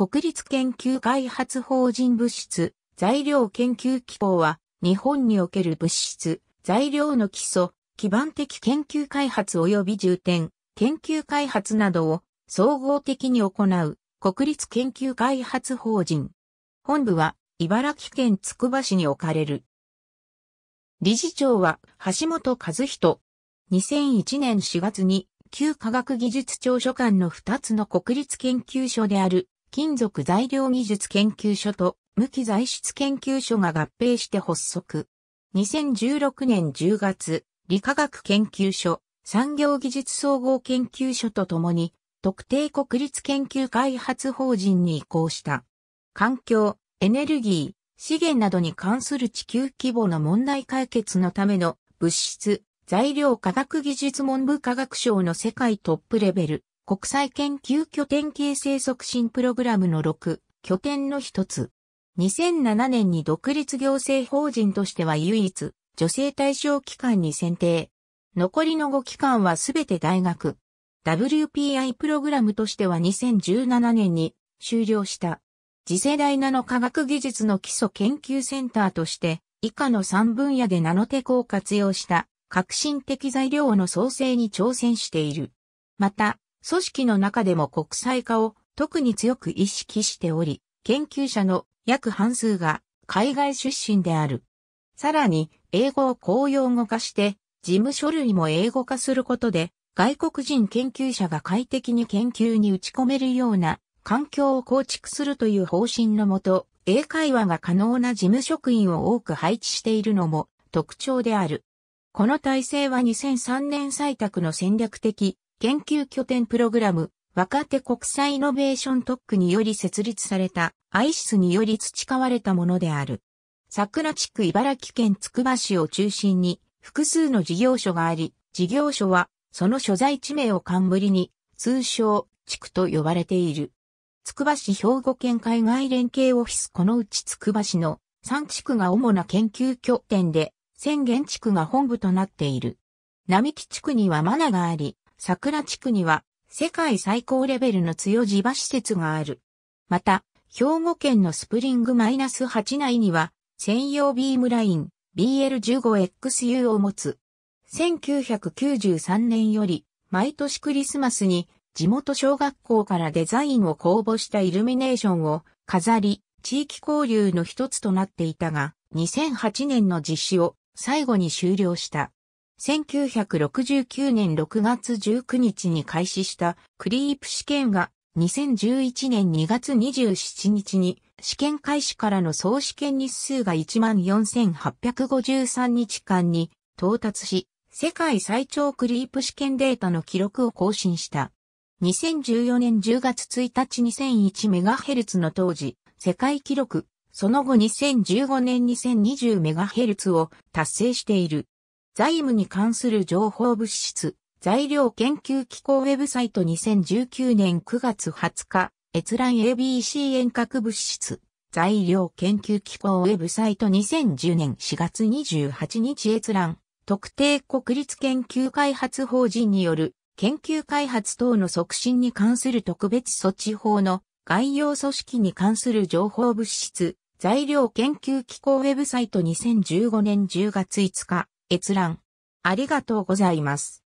国立研究開発法人物質、材料研究機構は、日本における物質、材料の基礎、基盤的研究開発及び重点、研究開発などを総合的に行う国立研究開発法人。本部は茨城県つくば市に置かれる。理事長は橋本和人。2001年4月に旧科学技術庁所管の2つの国立研究所である金属材料技術研究所と無機材質研究所が合併して発足。2016年10月、理化学研究所、産業技術総合研究所とともに、特定国立研究開発法人に移行した。環境、エネルギー、資源などに関する地球規模の問題解決のための物質、材料科学技術文部科学省の世界トップレベル国際研究拠点形成促進プログラムの6拠点の一つ。2007年に独立行政法人としては唯一、女性対象機関に選定。残りの5機関はすべて大学。WPI プログラムとしては2017年に終了した。次世代ナノ科学技術の基礎研究センターとして、以下の3分野でナノテコを活用した革新的材料の創生に挑戦している。また、組織の中でも国際化を特に強く意識しており、研究者の約半数が海外出身である。さらに、英語を公用語化して、事務書類も英語化することで、外国人研究者が快適に研究に打ち込めるような環境を構築するという方針のもと、英会話が可能な事務職員を多く配置しているのも特徴である。この体制は2003年採択の戦略的研究拠点プログラム、若手国際イノベーション特区により設立された、アイシスにより培われたものである。桜地区茨城県つくば市を中心に、複数の事業所があり、事業所は、その所在地名を冠に、通称、地区と呼ばれている。つくば市兵庫県海外連携オフィスこのうちつくば市の3地区が主な研究拠点で、宣言地区が本部となっている。並木地区にはマナがあり、桜地区には世界最高レベルの強地場施設がある。また、兵庫県のスプリングマイナス8内には専用ビームライン BL15XU を持つ。1993年より毎年クリスマスに地元小学校からデザインを公募したイルミネーションを飾り、地域交流の一つとなっていたが、2008年の実施を最後に終了した。1969年6月19日に開始したクリープ試験が2011年2月27日に試験開始からの総試験日数が14,853日間に到達し、世界最長クリープ試験データの記録を更新した。2014年10月1日 2001MHz の当時、世界記録、その後2015年 2020MHz を達成している。財務に関する情報物質、材料研究機構ウェブサイト2019年9月20日、閲覧 ABC 遠隔物質、材料研究機構ウェブサイト2010年4月28日閲覧、特定国立研究開発法人による研究開発等の促進に関する特別措置法の概要組織に関する情報物質、材料研究機構ウェブサイト2015年10月5日、閲覧。ありがとうございます。